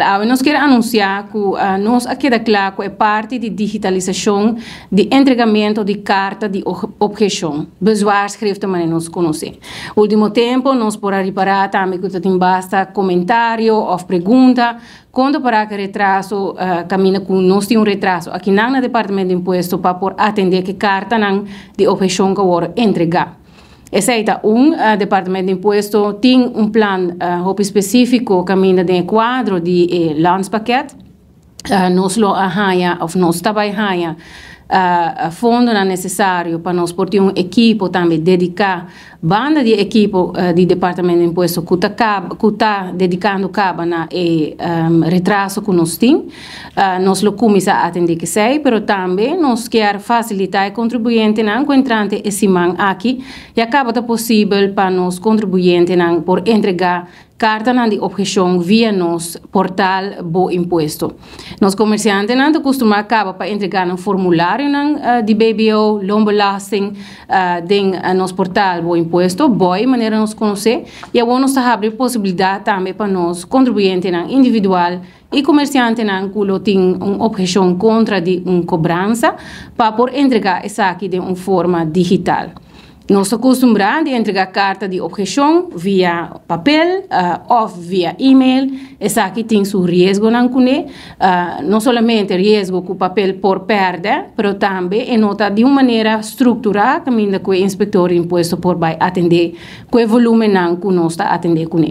agora Nós queremos anunciar que uh, eh, nós aqui da claro é parte de digitalização de entregamento de carta de objeção. Bezoar escreve também nos conhece. Último tempo, nós por reparar também que tem basta comentário ou pergunta quando para que retraso uh, eh, caminha com nós tem um retraso aqui não no departamento de imposto para por atender que carta não de objeção que agora entregar. excepto un ah, Departamento de impuestos tiene un plan ah, específico, camina de cuadro de eh, paquet Uh, ah, nós lo no nos nós uh, fondo na necessário para nós por ter um equipo também banda di equipo uh, eh, de departamento di imposto ehm, eh, che sta dedicando caba na e, um, retraso con il team. uh, nós lo começa a atender que sei, pero também nós quer facilitar o contribuinte na encontrante esse man aqui e acaba tá possível para nós contribuinte na por entregar carta na de objeção via nos portal Bo Imposto. Nos comerciantes não costuma acaba para entregar um formulário na, uh, eh, de BBO, lombelasting, uh, eh, den uh, nos portal Bo Imposto, boa maneira nos conhecer e a nos abre possibilidade também para nós contribuintes na individual e comerciante na culo tem uma objeção contra di uma cobrança para por entregar essa aqui de uma forma digital. Nos acostumbramos a entregar carta de objeción via papel ah, of via e-mail. Essa su riesgo, ah, su riesgo solamente uh, no papel por perder, pero también en nota de manera estructurada, también de que el inspector impuesto por atender, que volumen volume que está con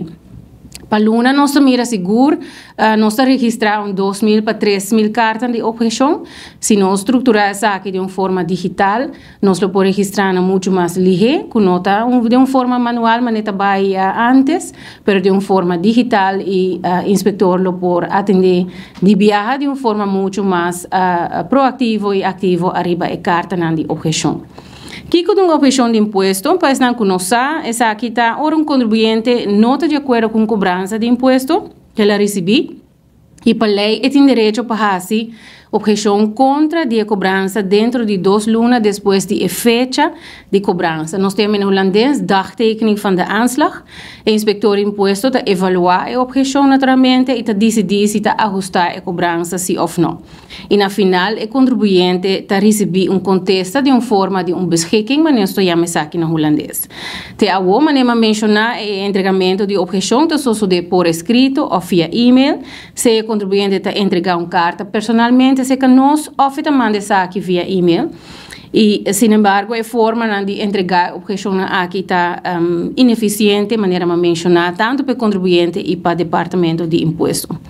Paluna no se mira seguro, no ah, no se registraron dos mil para tres mil cartas de objeción, sino estructuradas esa de una forma digital, nos lo puede registrar mucho más ligero, con nota de una forma manual, maneta vaya antes, pero de una forma digital y el ah, inspector lo por atender de viaje de una forma mucho más ah, proactiva y activa arriba de carta de objeción. Kiko de uma de imposto, um país não conhece, essa aqui está, ora um contribuinte nota de acordo com cobrança de imposto que ela recebe, e para lei, tem direito para fazer objeção contra a cobrança dentro de dois lunas depois de fecha de cobrança. Nós temos em holandês dagtekening van de aanslag. O inspector imposto te evaluar a objeção naturalmente e te decidir se está ajustar a cobrança sim ou não. E na final, o contribuinte te receber um contesta de uma forma de um beschikking, mas estou chamamos aqui em holandês. Te a woman é mencionar o entregamento de objeção te só por escrito ou via e-mail. Se o contribuinte te entregar uma carta personalmente acontece que nós oferta manda aqui via e-mail e, sin embargo, é forma de entregar o questão aqui está um, ineficiente, maneira mencionada, tanto para o contribuinte e para o departamento de imposto.